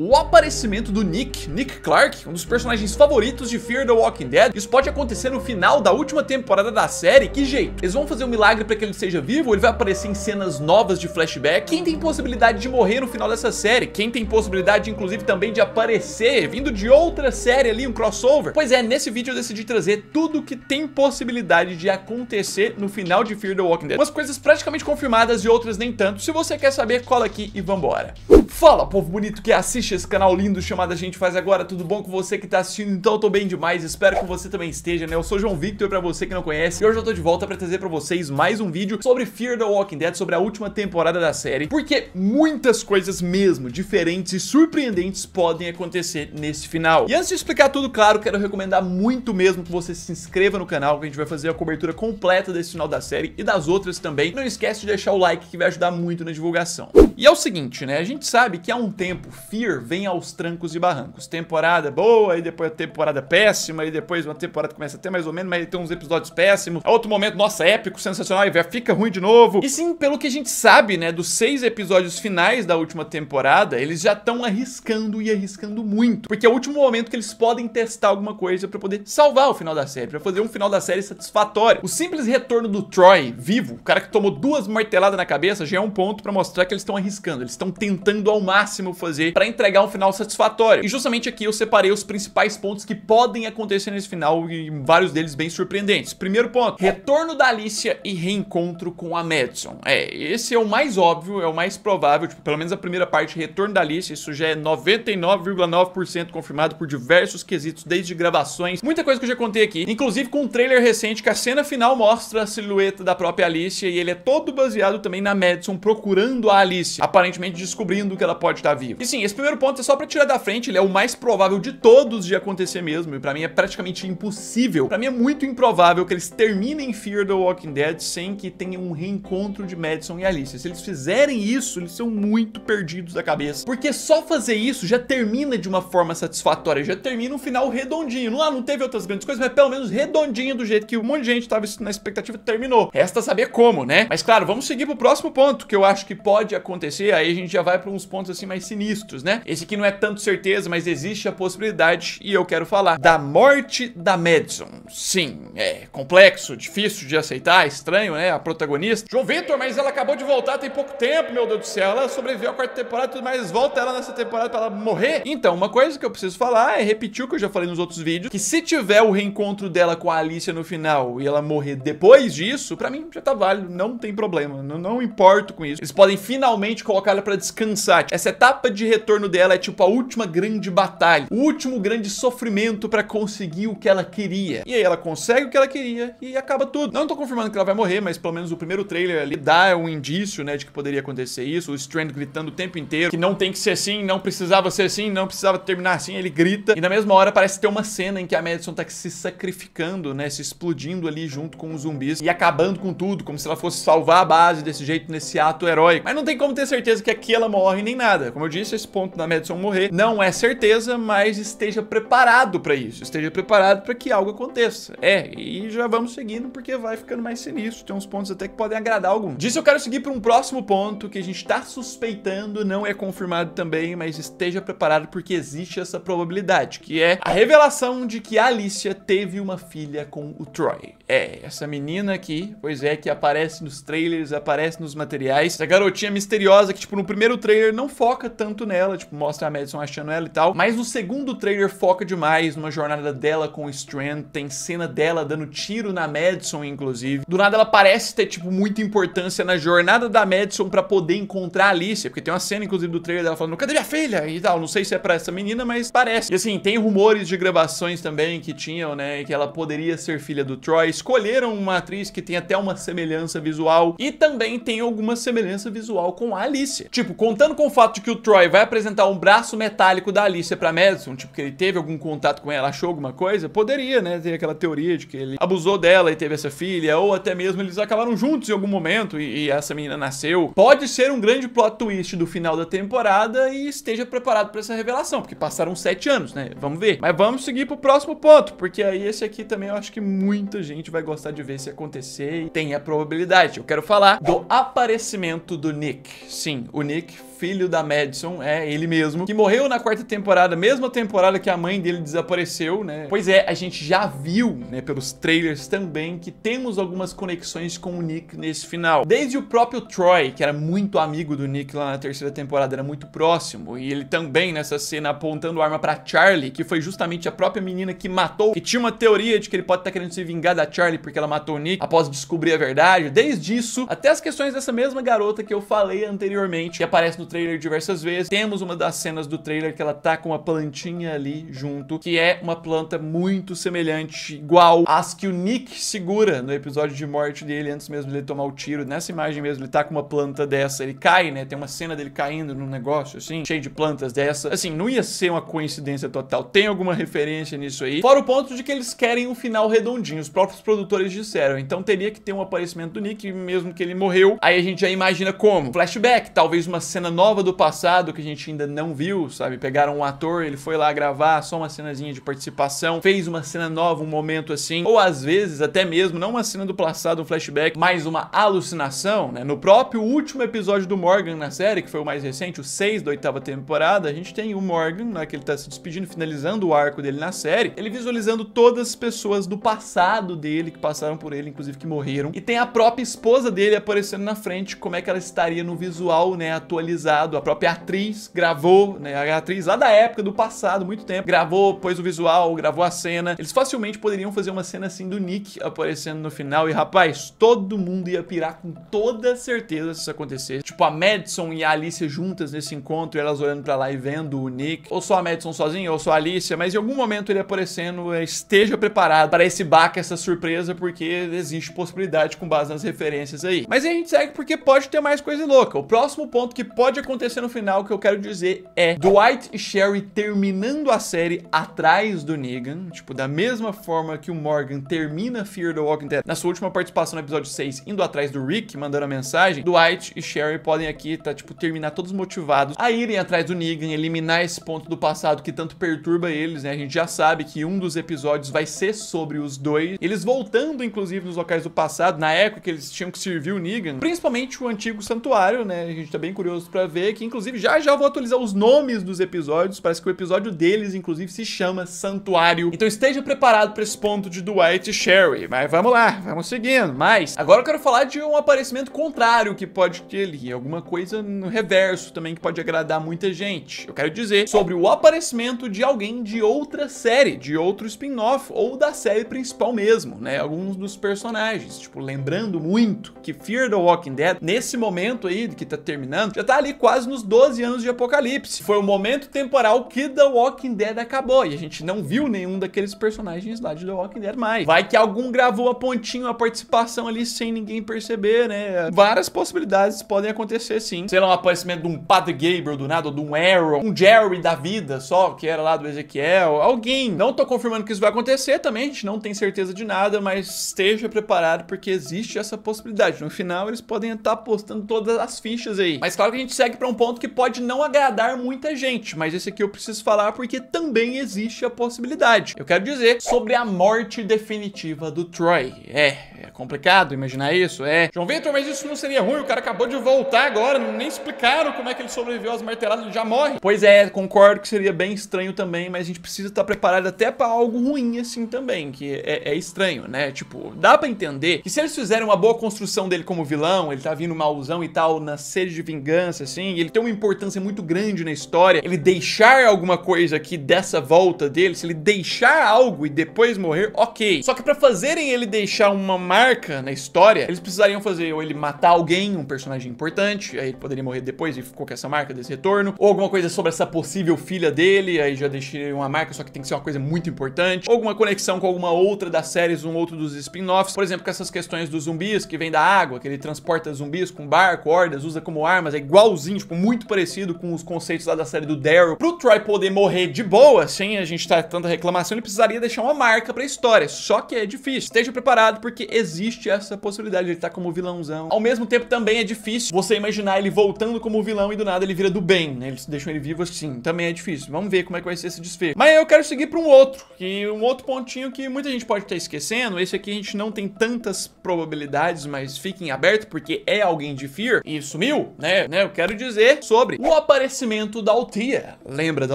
O aparecimento do Nick, Nick Clark, um dos personagens favoritos de Fear the Walking Dead Isso pode acontecer no final da última temporada da série, que jeito Eles vão fazer um milagre para que ele seja vivo ou ele vai aparecer em cenas novas de flashback Quem tem possibilidade de morrer no final dessa série? Quem tem possibilidade inclusive também de aparecer, vindo de outra série ali, um crossover? Pois é, nesse vídeo eu decidi trazer tudo que tem possibilidade de acontecer no final de Fear the Walking Dead Umas coisas praticamente confirmadas e outras nem tanto, se você quer saber cola aqui e vambora Fala, povo bonito que assiste esse canal lindo chamado A Gente Faz Agora, tudo bom com você que tá assistindo? Então eu tô bem demais, espero que você também esteja, né? Eu sou João Victor, pra você que não conhece, e hoje eu tô de volta pra trazer pra vocês mais um vídeo sobre Fear the Walking Dead, sobre a última temporada da série, porque muitas coisas mesmo diferentes e surpreendentes podem acontecer nesse final. E antes de explicar tudo, claro, quero recomendar muito mesmo que você se inscreva no canal, que a gente vai fazer a cobertura completa desse final da série e das outras também. Não esquece de deixar o like que vai ajudar muito na divulgação. E é o seguinte, né? A gente sabe sabe que há um tempo Fear vem aos trancos e barrancos. Temporada boa, e depois temporada péssima, e depois uma temporada que começa até mais ou menos, mas tem uns episódios péssimos. outro momento, nossa, épico, sensacional, e fica ruim de novo. E sim, pelo que a gente sabe, né, dos seis episódios finais da última temporada, eles já estão arriscando e arriscando muito. Porque é o último momento que eles podem testar alguma coisa para poder salvar o final da série, pra fazer um final da série satisfatório. O simples retorno do Troy vivo, o cara que tomou duas marteladas na cabeça, já é um ponto para mostrar que eles estão arriscando, eles estão tentando ao máximo fazer para entregar um final satisfatório. E justamente aqui eu separei os principais pontos que podem acontecer nesse final e vários deles bem surpreendentes. Primeiro ponto, retorno da Alicia e reencontro com a Madison. É, esse é o mais óbvio, é o mais provável, tipo, pelo menos a primeira parte, retorno da Alicia, isso já é 99,9% confirmado por diversos quesitos, desde gravações, muita coisa que eu já contei aqui, inclusive com um trailer recente que a cena final mostra a silhueta da própria Alicia e ele é todo baseado também na Madison procurando a Alicia, aparentemente descobrindo que ela pode estar viva. E sim, esse primeiro ponto é só pra tirar da frente, ele é o mais provável de todos de acontecer mesmo, e pra mim é praticamente impossível. Pra mim é muito improvável que eles terminem Fear the Walking Dead sem que tenha um reencontro de Madison e Alice. Se eles fizerem isso, eles são muito perdidos da cabeça. Porque só fazer isso já termina de uma forma satisfatória, já termina um final redondinho. Ah, não teve outras grandes coisas, mas é pelo menos redondinho do jeito que um monte de gente tava na expectativa terminou. Resta saber como, né? Mas claro, vamos seguir pro próximo ponto, que eu acho que pode acontecer, aí a gente já vai pra um alguns pontos assim mais sinistros, né? Esse aqui não é tanto certeza, mas existe a possibilidade e eu quero falar da morte da Madison. Sim, é complexo, difícil de aceitar, estranho, né? A protagonista. João Vitor, mas ela acabou de voltar tem pouco tempo, meu Deus do céu. Ela sobreviveu à quarta temporada e tudo mais. Volta ela nessa temporada pra ela morrer. Então, uma coisa que eu preciso falar é repetir o que eu já falei nos outros vídeos, que se tiver o reencontro dela com a Alicia no final e ela morrer depois disso, pra mim já tá válido, não tem problema. Não, não importo com isso. Eles podem finalmente colocar ela pra descansar essa etapa de retorno dela é tipo a última grande batalha, o último grande sofrimento para conseguir o que ela queria. E aí ela consegue o que ela queria e acaba tudo. Não tô confirmando que ela vai morrer, mas pelo menos o primeiro trailer ali dá um indício, né, de que poderia acontecer isso. O Strand gritando o tempo inteiro que não tem que ser assim, não precisava ser assim, não precisava terminar assim. Ele grita e na mesma hora parece ter uma cena em que a Madison tá se sacrificando, né, se explodindo ali junto com os zumbis e acabando com tudo, como se ela fosse salvar a base desse jeito nesse ato heróico. Mas não tem como ter certeza que aqui ela morre nem nada. Como eu disse, esse ponto da Madison morrer não é certeza, mas esteja preparado para isso. Esteja preparado para que algo aconteça. É, e já vamos seguindo porque vai ficando mais sinistro. Tem uns pontos até que podem agradar algum. Disso eu quero seguir para um próximo ponto que a gente tá suspeitando, não é confirmado também, mas esteja preparado porque existe essa probabilidade, que é a revelação de que a Alicia teve uma filha com o Troy. É, essa menina aqui, pois é, que aparece nos trailers, aparece nos materiais. Essa garotinha misteriosa que, tipo, no primeiro trailer trailer não foca tanto nela, tipo, mostra a Madison achando ela e tal, mas no segundo trailer foca demais numa jornada dela com o Strand, tem cena dela dando tiro na Madison, inclusive. Do nada ela parece ter, tipo, muita importância na jornada da Madison pra poder encontrar a Alicia, porque tem uma cena, inclusive, do trailer dela falando, cadê minha filha? E tal, não sei se é pra essa menina, mas parece. E assim, tem rumores de gravações também que tinham, né, que ela poderia ser filha do Troy, escolheram uma atriz que tem até uma semelhança visual e também tem alguma semelhança visual com a Alicia. Tipo, contando com com o fato de que o Troy vai apresentar um braço metálico da Alicia para Madison, tipo que ele teve algum contato com ela, achou alguma coisa, poderia, né, ter aquela teoria de que ele abusou dela e teve essa filha, ou até mesmo eles acabaram juntos em algum momento e, e essa menina nasceu. Pode ser um grande plot twist do final da temporada e esteja preparado para essa revelação, porque passaram sete anos, né? Vamos ver. Mas vamos seguir pro próximo ponto, porque aí esse aqui também eu acho que muita gente vai gostar de ver se acontecer e tem a probabilidade. Eu quero falar do aparecimento do Nick. Sim, o Nick filho da Madison, é ele mesmo, que morreu na quarta temporada, mesma temporada que a mãe dele desapareceu, né? Pois é, a gente já viu, né, pelos trailers também, que temos algumas conexões com o Nick nesse final. Desde o próprio Troy, que era muito amigo do Nick lá na terceira temporada, era muito próximo, e ele também nessa cena apontando arma para Charlie, que foi justamente a própria menina que matou, que tinha uma teoria de que ele pode estar tá querendo se vingar da Charlie porque ela matou o Nick após descobrir a verdade. Desde isso até as questões dessa mesma garota que eu falei anteriormente, que aparece no trailer diversas vezes. Temos uma das cenas do trailer que ela tá com uma plantinha ali junto, que é uma planta muito semelhante, igual às que o Nick segura no episódio de morte dele, antes mesmo de tomar o tiro. Nessa imagem mesmo, ele tá com uma planta dessa, ele cai, né? Tem uma cena dele caindo num negócio, assim, cheio de plantas dessa. Assim, não ia ser uma coincidência total. Tem alguma referência nisso aí. Fora o ponto de que eles querem um final redondinho, os próprios produtores disseram. Então teria que ter um aparecimento do Nick, mesmo que ele morreu. Aí a gente já imagina como. Flashback, talvez uma cena nova nova do passado que a gente ainda não viu, sabe? Pegaram um ator, ele foi lá gravar só uma cenazinha de participação, fez uma cena nova, um momento assim, ou às vezes até mesmo não uma cena do passado, um flashback, mas uma alucinação, né? No próprio último episódio do Morgan na série, que foi o mais recente, o 6 da oitava temporada, a gente tem o Morgan, né, que ele tá se despedindo, finalizando o arco dele na série, ele visualizando todas as pessoas do passado dele, que passaram por ele, inclusive que morreram, e tem a própria esposa dele aparecendo na frente, como é que ela estaria no visual, né, atualizado a própria atriz gravou, né? A atriz lá da época, do passado, muito tempo, gravou, pôs o visual, gravou a cena. Eles facilmente poderiam fazer uma cena assim do Nick aparecendo no final. E rapaz, todo mundo ia pirar com toda certeza se isso acontecesse. Tipo, a Madison e a Alicia juntas nesse encontro, elas olhando pra lá e vendo o Nick. Ou só a Madison sozinha, ou só a Alicia, mas em algum momento ele aparecendo, é, esteja preparado para esse baque, essa surpresa, porque existe possibilidade com base nas referências aí. Mas a gente segue porque pode ter mais coisa louca. O próximo ponto que pode pode acontecer no final, que eu quero dizer é Dwight e Sherry terminando a série atrás do Negan, tipo, da mesma forma que o Morgan termina Fear the Walking Dead na sua última participação no episódio 6, indo atrás do Rick, mandando a mensagem, Dwight e Sherry podem aqui, tá, tipo, terminar todos motivados a irem atrás do Negan, eliminar esse ponto do passado que tanto perturba eles, né? A gente já sabe que um dos episódios vai ser sobre os dois, eles voltando, inclusive, nos locais do passado, na época que eles tinham que servir o Negan, principalmente o antigo santuário, né? A gente tá bem curioso pra para ver, que inclusive já já vou atualizar os nomes dos episódios, parece que o episódio deles inclusive se chama Santuário. Então esteja preparado para esse ponto de Dwight e Sherry, mas vamos lá, vamos seguindo. Mas agora eu quero falar de um aparecimento contrário que pode ter ali, alguma coisa no reverso também que pode agradar muita gente. Eu quero dizer sobre o aparecimento de alguém de outra série, de outro spin-off ou da série principal mesmo, né? Alguns dos personagens, tipo, lembrando muito que Fear the Walking Dead nesse momento aí que tá terminando, já tá ali quase nos 12 anos de Apocalipse. Foi o momento temporal que The Walking Dead acabou e a gente não viu nenhum daqueles personagens lá de The Walking Dead mais. Vai que algum gravou a pontinho, a participação ali sem ninguém perceber, né? Várias possibilidades podem acontecer sim. Sei lá, um aparecimento de um Padre Gabriel do nada, ou de um Arrow, um Jerry da vida só, que era lá do Ezequiel, alguém. Não tô confirmando que isso vai acontecer também, a gente não tem certeza de nada, mas esteja preparado porque existe essa possibilidade. No final eles podem estar postando todas as fichas aí. Mas claro que a gente segue para um ponto que pode não agradar muita gente, mas esse aqui eu preciso falar porque também existe a possibilidade. Eu quero dizer sobre a morte definitiva do Troy. É, complicado imaginar isso, é. João Vitor, mas isso não seria ruim, o cara acabou de voltar agora, nem explicaram como é que ele sobreviveu às marteladas, ele já morre. Pois é, concordo que seria bem estranho também, mas a gente precisa estar preparado até para algo ruim assim também, que é, é, estranho, né? Tipo, dá para entender que se eles fizerem uma boa construção dele como vilão, ele tá vindo mauzão e tal, na sede de vingança, assim, ele tem uma importância muito grande na história, ele deixar alguma coisa aqui dessa volta dele, se ele deixar algo e depois morrer, ok. Só que para fazerem ele deixar uma marca marca na história, eles precisariam fazer ou ele matar alguém, um personagem importante, aí ele poderia morrer depois e ficou com essa marca desse retorno, ou alguma coisa sobre essa possível filha dele, aí já deixei uma marca, só que tem que ser uma coisa muito importante, ou alguma conexão com alguma outra das séries, um outro dos spin-offs, por exemplo, com essas questões dos zumbis que vem da água, que ele transporta zumbis com barco, hordas, usa como armas, é igualzinho, tipo, muito parecido com os conceitos lá da série do Daryl. Pro Troy poder morrer de boa, sem a gente estar tá tanta reclamação, ele precisaria deixar uma marca pra história, só que é difícil. Esteja preparado porque existe existe essa possibilidade, ele tá como vilãozão. Ao mesmo tempo também é difícil você imaginar ele voltando como vilão e do nada ele vira do bem, né? Eles deixam ele vivo assim, também é difícil. Vamos ver como é que vai ser esse desfecho. Mas eu quero seguir para um outro, que um outro pontinho que muita gente pode estar tá esquecendo, esse aqui a gente não tem tantas probabilidades, mas fiquem aberto porque é alguém de Fear e sumiu, né? né? Eu quero dizer sobre o aparecimento da Altia. Lembra da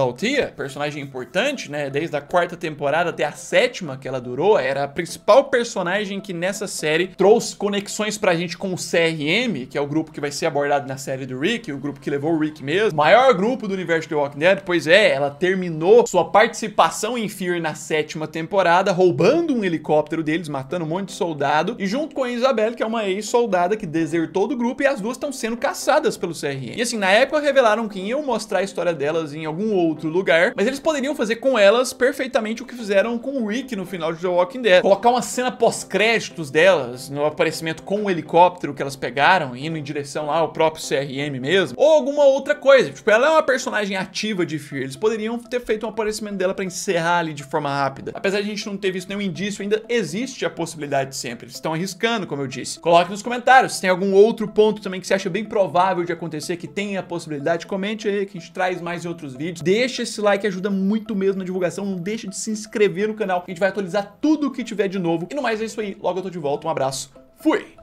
Altia? Personagem importante, né? Desde a quarta temporada até a sétima que ela durou, era a principal personagem que nessa série trouxe conexões pra gente com o CRM, que é o grupo que vai ser abordado na série do Rick, o grupo que levou o Rick mesmo, maior grupo do universo de Walking Dead, pois é, ela terminou sua participação em Fear na sétima temporada, roubando um helicóptero deles, matando um monte de soldado, e junto com a Isabelle, que é uma ex-soldada que desertou do grupo, e as duas estão sendo caçadas pelo CRM. E assim, na época revelaram que iam mostrar a história delas em algum outro lugar, mas eles poderiam fazer com elas perfeitamente o que fizeram com o Rick no final de The Walking Dead, colocar uma cena pós-créditos delas, no aparecimento com o helicóptero que elas pegaram, indo em direção lá ao próprio CRM mesmo, ou alguma outra coisa. Tipo, ela é uma personagem ativa de Fear, eles poderiam ter feito um aparecimento dela para encerrar ali de forma rápida. Apesar de a gente não ter visto nenhum indício, ainda existe a possibilidade sempre. Eles estão arriscando, como eu disse. Coloque nos comentários se tem algum outro ponto também que você acha bem provável de acontecer, que tenha a possibilidade, comente aí que a gente traz mais em outros vídeos. Deixa esse like, ajuda muito mesmo na divulgação. Não deixa de se inscrever no canal, a gente vai atualizar tudo o que tiver de novo. E no mais é isso aí, logo eu tô de volta volta, um abraço, fui!